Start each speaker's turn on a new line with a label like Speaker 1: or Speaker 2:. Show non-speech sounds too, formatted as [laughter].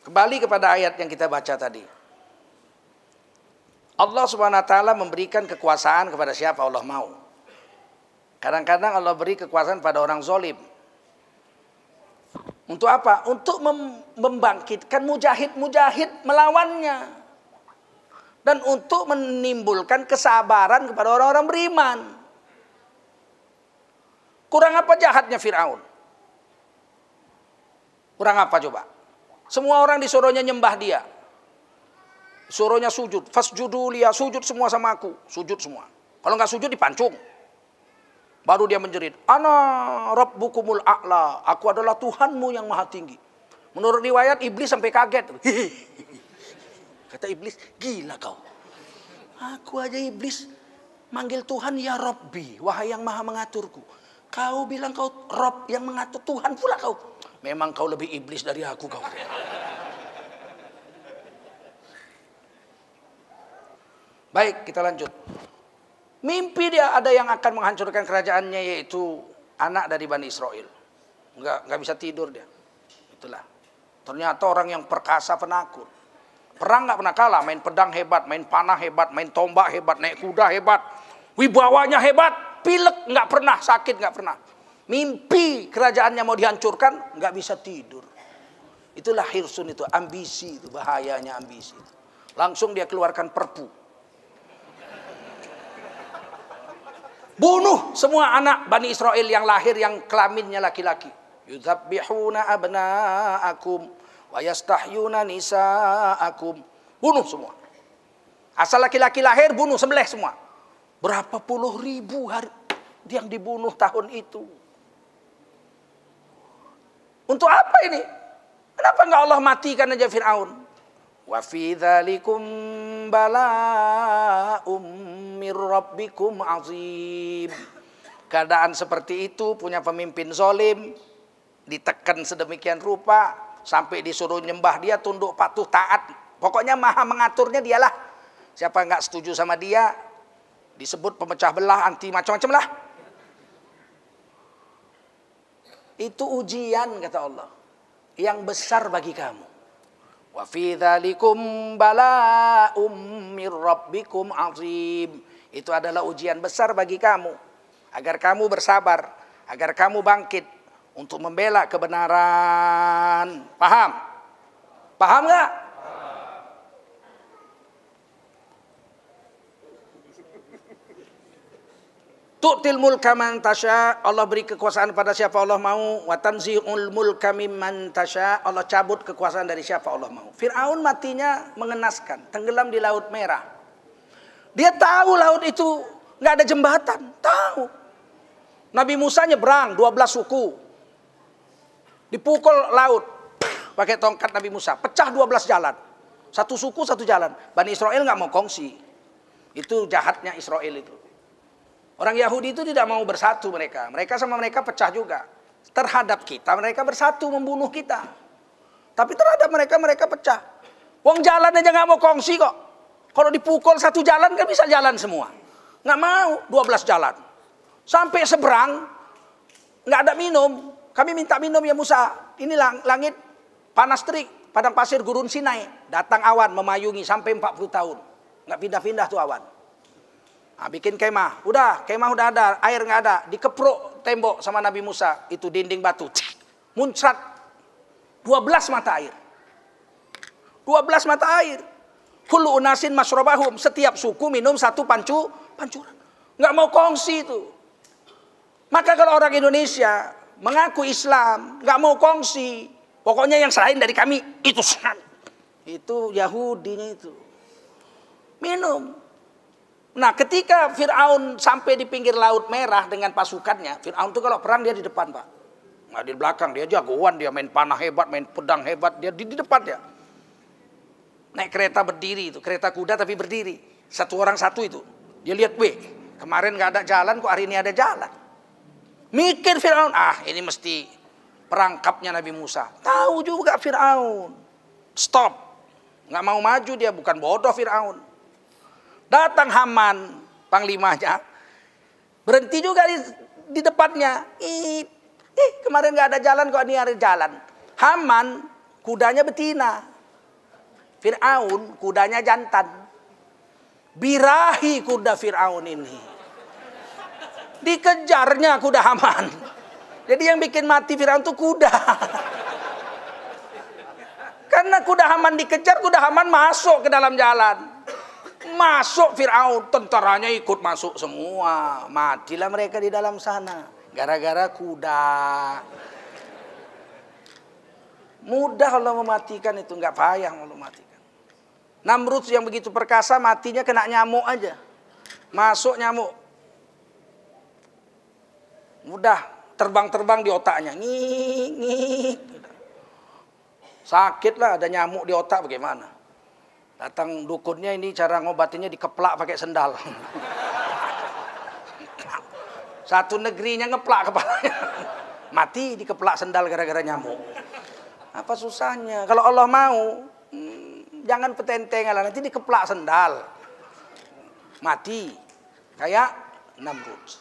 Speaker 1: Kembali kepada ayat yang kita baca tadi. Allah Subhanahu wa taala memberikan kekuasaan kepada siapa Allah mau. Kadang-kadang Allah beri kekuasaan pada orang zolim. Untuk apa? Untuk membangkitkan mujahid-mujahid melawannya. Dan untuk menimbulkan kesabaran kepada orang-orang beriman. Kurang apa jahatnya Fir'aun? Kurang apa coba? Semua orang disuruhnya nyembah dia. Suruhnya sujud. Fasjudu liya, sujud semua sama aku. Sujud semua. Kalau nggak sujud dipancung. Baru dia menjerit, "Ana rabbukumul a'la." Aku adalah Tuhanmu yang maha tinggi. Menurut riwayat iblis sampai kaget. [laughs] Kata iblis, "Gila kau." Aku aja iblis manggil Tuhan ya Robbi, wahai yang maha mengaturku. Kau bilang kau Rob yang mengatur Tuhan pula kau. Memang kau lebih iblis dari aku kau. Baik, kita lanjut. Mimpi dia ada yang akan menghancurkan kerajaannya yaitu anak dari Bani Israel. Enggak, enggak bisa tidur dia. Itulah. Ternyata orang yang perkasa penakut. Perang nggak pernah kalah, main pedang hebat, main panah hebat, main tombak hebat, naik kuda hebat, wibawanya hebat, pilek nggak pernah, sakit nggak pernah. Mimpi kerajaannya mau dihancurkan, nggak bisa tidur. Itulah hirsun itu, ambisi itu, bahayanya ambisi. Itu. Langsung dia keluarkan perpu. Bunuh semua anak Bani Israel yang lahir yang kelaminnya laki-laki. Yudhabbihuna abna'akum wayastahyuna nisa akum. Bunuh semua. Asal laki-laki lahir bunuh sembelih semua. Berapa puluh ribu hari yang dibunuh tahun itu. Untuk apa ini? Kenapa enggak Allah matikan aja Fir'aun? Wa fi dhalikum bala'um mir rabbikum azim. Keadaan seperti itu punya pemimpin zolim, ditekan sedemikian rupa, sampai disuruh nyembah dia, tunduk patuh taat. Pokoknya maha mengaturnya dialah. Siapa enggak setuju sama dia, disebut pemecah belah, anti macam-macam lah. itu ujian kata Allah yang besar bagi kamu. Wa fi dzalikum bala'um mir rabbikum azim. Itu adalah ujian besar bagi kamu agar kamu bersabar, agar kamu bangkit untuk membela kebenaran. Paham? Paham enggak? Tu'til mulka man tasya, Allah beri kekuasaan pada siapa Allah mau. Wa tanzi'ul mulka mimman tasya, Allah cabut kekuasaan dari siapa Allah mau. Firaun matinya mengenaskan, tenggelam di laut merah. Dia tahu laut itu nggak ada jembatan, tahu. Nabi Musa nyebrang 12 suku. Dipukul laut pakai tongkat Nabi Musa, pecah 12 jalan. Satu suku satu jalan. Bani Israel nggak mau kongsi. Itu jahatnya Israel itu. Orang Yahudi itu tidak mau bersatu mereka. Mereka sama mereka pecah juga. Terhadap kita mereka bersatu membunuh kita. Tapi terhadap mereka mereka pecah. Wong jalan aja nggak mau kongsi kok. Kalau dipukul satu jalan kan bisa jalan semua. Nggak mau 12 jalan. Sampai seberang nggak ada minum. Kami minta minum ya Musa. Ini langit panas terik. Padang pasir gurun Sinai. Datang awan memayungi sampai 40 tahun. Nggak pindah-pindah tuh awan. Nah, bikin kemah, udah kemah udah ada, air nggak ada, dikepruk tembok sama Nabi Musa, itu dinding batu, Cik, muncrat 12 mata air. 12 mata air. Kulu unasin masrobahum, setiap suku minum satu pancu, pancuran. Nggak mau kongsi itu. Maka kalau orang Indonesia mengaku Islam, nggak mau kongsi, pokoknya yang selain dari kami itu senang. Itu Yahudinya itu. Minum, Nah, ketika Firaun sampai di pinggir laut merah dengan pasukannya, Firaun tuh kalau perang dia di depan, Pak. Nah, di belakang dia jagoan, dia main panah hebat, main pedang hebat, dia di, di depan ya. Naik kereta berdiri itu, kereta kuda tapi berdiri. Satu orang satu itu. Dia lihat, "Weh, kemarin nggak ada jalan kok hari ini ada jalan." Mikir Firaun, "Ah, ini mesti perangkapnya Nabi Musa." Tahu juga Firaun. Stop. Nggak mau maju dia, bukan bodoh Firaun. Datang Haman, panglimanya. Berhenti juga di, di depannya. Ih, ih, kemarin gak ada jalan kok ini ada jalan. Haman kudanya betina. Fir'aun kudanya jantan. Birahi kuda Fir'aun ini. Dikejarnya kuda Haman. Jadi yang bikin mati Fir'aun itu kuda. Karena kuda Haman dikejar, kuda Haman masuk ke dalam jalan. Masuk Fir'aun, tentaranya ikut masuk semua. Matilah mereka di dalam sana. Gara-gara kuda. Mudah Allah mematikan itu, Enggak payah Allah mematikan. Namrud yang begitu perkasa matinya kena nyamuk aja. Masuk nyamuk. Mudah, terbang-terbang di otaknya. nih, nih, Sakit lah ada nyamuk di otak bagaimana? Datang dukunnya ini cara ngobatinya dikeplak pakai sendal. Satu negerinya ngeplak kepalanya. Mati dikeplak sendal gara-gara nyamuk. Apa susahnya? Kalau Allah mau, hmm, jangan petenteng lah. Nanti dikeplak sendal. Mati. Kayak Namrud.